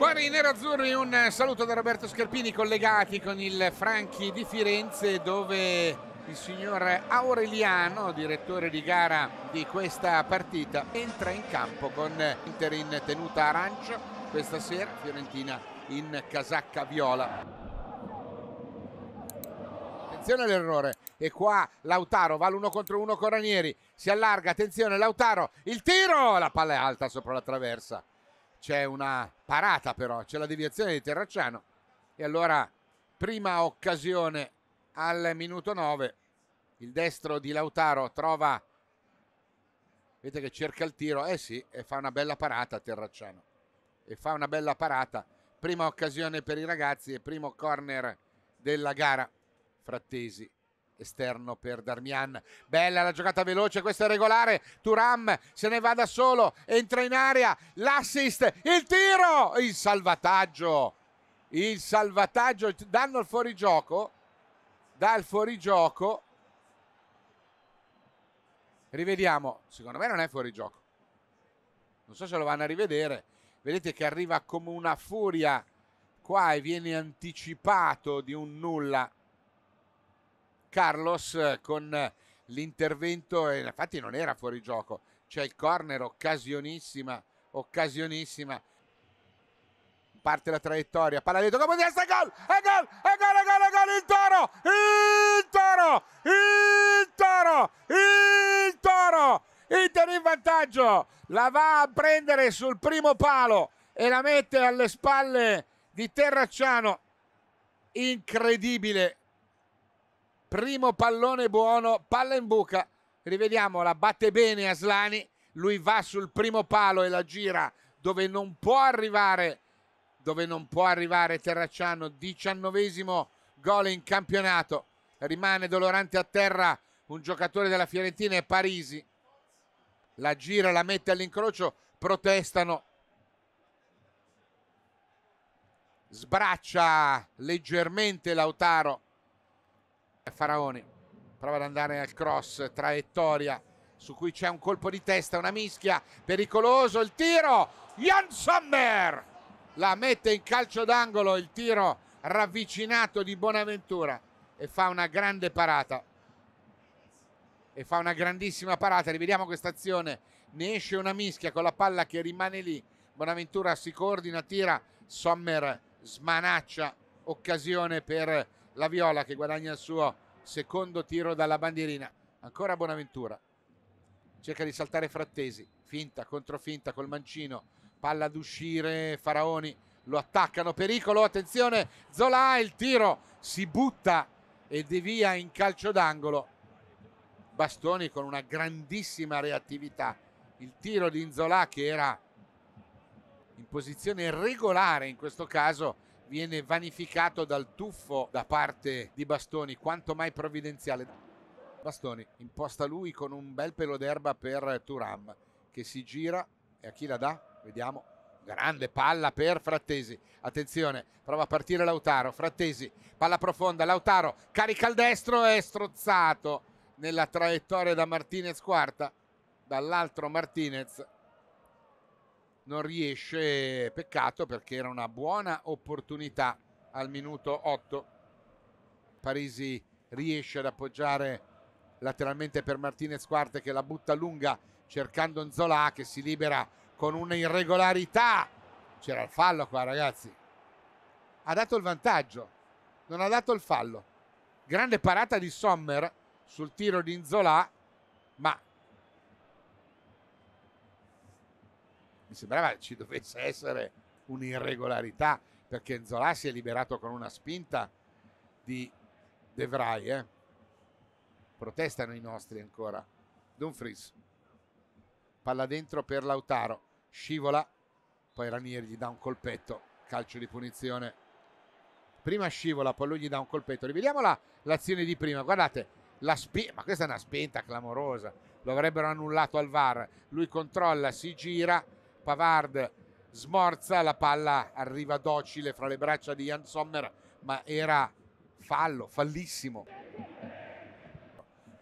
Guardi, i nerazzurri un saluto da Roberto Scarpini collegati con il Franchi di Firenze dove il signor Aureliano, direttore di gara di questa partita, entra in campo con Inter in tenuta arancio questa sera, Fiorentina in casacca viola. Attenzione all'errore e qua Lautaro va l'uno contro uno con Ranieri, si allarga, attenzione Lautaro, il tiro, la palla è alta sopra la traversa c'è una parata però, c'è la deviazione di Terracciano e allora prima occasione al minuto 9 il destro di Lautaro trova vedete che cerca il tiro, eh sì, e fa una bella parata Terracciano e fa una bella parata prima occasione per i ragazzi e primo corner della gara Frattesi esterno per Darmian. Bella la giocata veloce, questo è regolare. Turam se ne va da solo, entra in aria, l'assist, il tiro, il salvataggio. Il salvataggio, danno il fuorigioco, dal il fuorigioco. Rivediamo, secondo me non è fuorigioco. Non so se lo vanno a rivedere. Vedete che arriva come una furia qua e viene anticipato di un nulla Carlos eh, con l'intervento, e infatti non era fuori gioco, c'è il corner occasionissima, occasionissima. Parte la traiettoria, palla dietro, come destra, gol! E gol! E gol! E gol! E gol! Il toro! Il toro! Il toro! Il toro! Inter in vantaggio! La va a prendere sul primo palo e la mette alle spalle di Terracciano. Incredibile primo pallone buono, palla in buca, rivediamo, la batte bene Aslani, lui va sul primo palo e la gira dove non può arrivare, dove non può arrivare Terracciano, diciannovesimo gol in campionato, rimane Dolorante a terra un giocatore della Fiorentina e Parisi, la gira, la mette all'incrocio, protestano, sbraccia leggermente Lautaro Faraoni prova ad andare al cross, traiettoria su cui c'è un colpo di testa, una mischia, pericoloso il tiro, Jan Sommer la mette in calcio d'angolo, il tiro ravvicinato di Bonaventura e fa una grande parata e fa una grandissima parata, rivediamo questa azione, ne esce una mischia con la palla che rimane lì, Bonaventura si coordina, tira, Sommer smanaccia, occasione per la Viola che guadagna il suo secondo tiro dalla bandierina. Ancora Bonaventura. Cerca di saltare Frattesi. Finta contro finta col mancino. Palla ad uscire Faraoni. Lo attaccano. Pericolo. Attenzione. Zola. Il tiro si butta e devia in calcio d'angolo. Bastoni con una grandissima reattività. Il tiro di Inzola che era in posizione regolare in questo caso viene vanificato dal tuffo da parte di Bastoni, quanto mai provvidenziale. Bastoni imposta lui con un bel pelo d'erba per Turam che si gira e a chi la dà? Vediamo. Grande palla per Frattesi. Attenzione, prova a partire Lautaro. Frattesi, palla profonda. Lautaro carica il destro e è strozzato nella traiettoria da Martinez quarta. Dall'altro Martinez non riesce, peccato perché era una buona opportunità al minuto 8. Parisi riesce ad appoggiare lateralmente per Martinez Quarte che la butta lunga cercando Nzola che si libera con una irregolarità. C'era il fallo qua ragazzi. Ha dato il vantaggio, non ha dato il fallo. Grande parata di Sommer sul tiro di Nzola, ma mi sembrava ci dovesse essere un'irregolarità perché Enzola si è liberato con una spinta di De Vrij. Eh? Protestano i nostri ancora. Dumfries, palla dentro per Lautaro, scivola, poi Ranieri gli dà un colpetto, calcio di punizione. Prima scivola, poi lui gli dà un colpetto. Rivediamo la, l'azione di prima, guardate, la spi- ma questa è una spinta clamorosa, lo avrebbero annullato al VAR, lui controlla, si gira, Pavard smorza, la palla arriva docile fra le braccia di Jan Sommer, ma era fallo, fallissimo.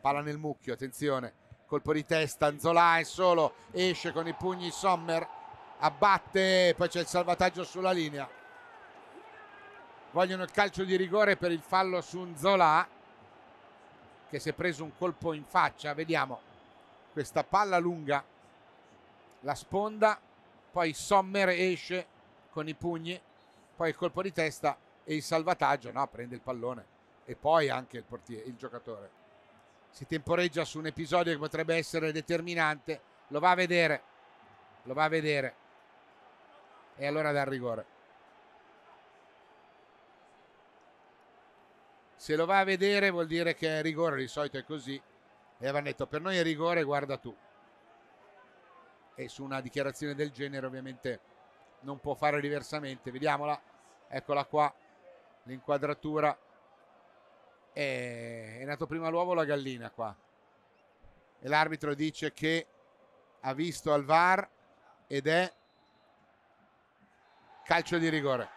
Palla nel mucchio, attenzione, colpo di testa, è solo, esce con i pugni Sommer, abbatte, poi c'è il salvataggio sulla linea. Vogliono il calcio di rigore per il fallo su Nzola che si è preso un colpo in faccia, vediamo questa palla lunga, la sponda poi Sommer esce con i pugni, poi il colpo di testa e il salvataggio, no, prende il pallone e poi anche il, portiere, il giocatore. Si temporeggia su un episodio che potrebbe essere determinante, lo va a vedere, lo va a vedere e allora dà il rigore. se lo va a vedere vuol dire che è rigore, di solito è così. E Vanetto, per noi è rigore, guarda tu e su una dichiarazione del genere ovviamente non può fare diversamente. Vediamola, eccola qua, l'inquadratura. È, è nato prima l'uovo o la gallina qua? E l'arbitro dice che ha visto Alvar ed è calcio di rigore.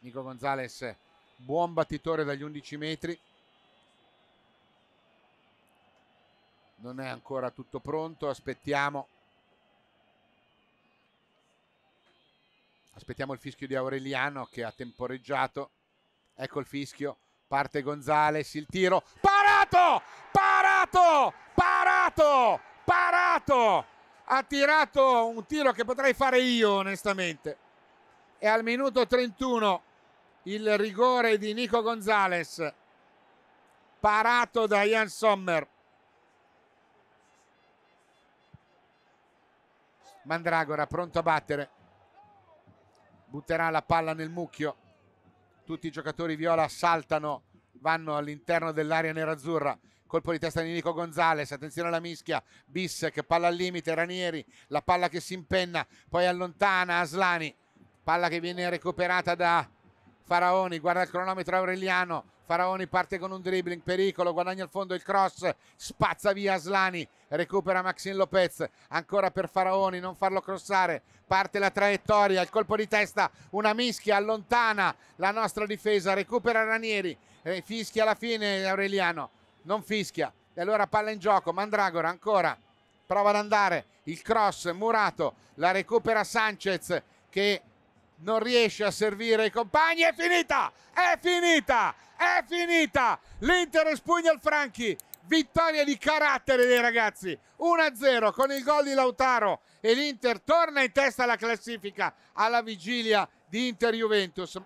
Nico Gonzalez, buon battitore dagli 11 metri. non è ancora tutto pronto, aspettiamo. Aspettiamo il fischio di Aureliano che ha temporeggiato. Ecco il fischio, parte Gonzales, il tiro. Parato! Parato! Parato! Parato! Ha tirato un tiro che potrei fare io, onestamente. E al minuto 31 il rigore di Nico Gonzales, parato da Ian Sommer. Mandragora pronto a battere butterà la palla nel mucchio tutti i giocatori viola saltano vanno all'interno dell'area nerazzurra colpo di testa di Nico Gonzales, attenzione alla mischia, Bissek palla al limite, Ranieri, la palla che si impenna, poi allontana Aslani, palla che viene recuperata da Faraoni, guarda il cronometro Aureliano, Faraoni parte con un dribbling, pericolo, guadagna il fondo il cross, spazza via Slani, recupera Maxin Lopez, ancora per Faraoni, non farlo crossare, parte la traiettoria, il colpo di testa, una mischia, allontana la nostra difesa, recupera Ranieri, fischia alla fine Aureliano, non fischia, e allora palla in gioco, Mandragora ancora, prova ad andare, il cross, Murato, la recupera Sanchez che non riesce a servire i compagni, è finita, è finita, è finita, l'Inter espugna il Franchi, vittoria di carattere dei ragazzi, 1-0 con il gol di Lautaro e l'Inter torna in testa alla classifica alla vigilia di Inter-Juventus.